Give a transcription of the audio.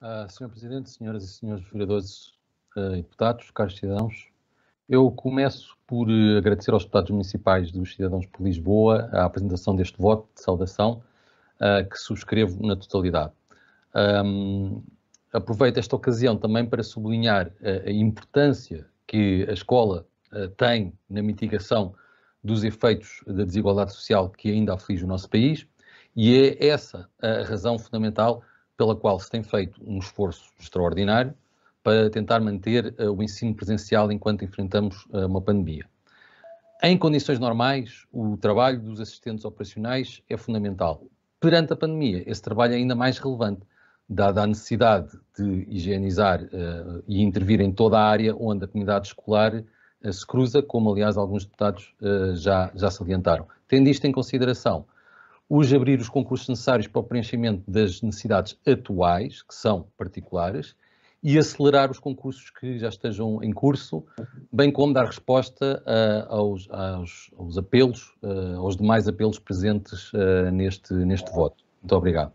Uh, ah, Sr. Presidente, senhoras e senhores vereadores uh, e deputados, caros cidadãos, eu começo por uh, agradecer aos deputados municipais dos Cidadãos por Lisboa a apresentação deste voto de saudação, uh, que subscrevo na totalidade. Um, aproveito esta ocasião também para sublinhar eh, a importância que a escola eh, tem na mitigação dos efeitos da desigualdade social que ainda aflige o nosso país, e é essa a razão fundamental pela qual se tem feito um esforço extraordinário para tentar manter uh, o ensino presencial enquanto enfrentamos uh, uma pandemia. Em condições normais, o trabalho dos assistentes operacionais é fundamental. Perante a pandemia, esse trabalho é ainda mais relevante, dada a necessidade de higienizar uh, e intervir em toda a área onde a comunidade escolar se cruza, como aliás alguns deputados já, já salientaram. Tendo isto em consideração, Hoje abrir os concursos necessários para o preenchimento das necessidades atuais, que são particulares, e acelerar os concursos que já estejam em curso, bem como dar resposta uh, aos, aos, aos, apelos, uh, aos demais apelos presentes uh, neste, neste voto. Muito obrigado.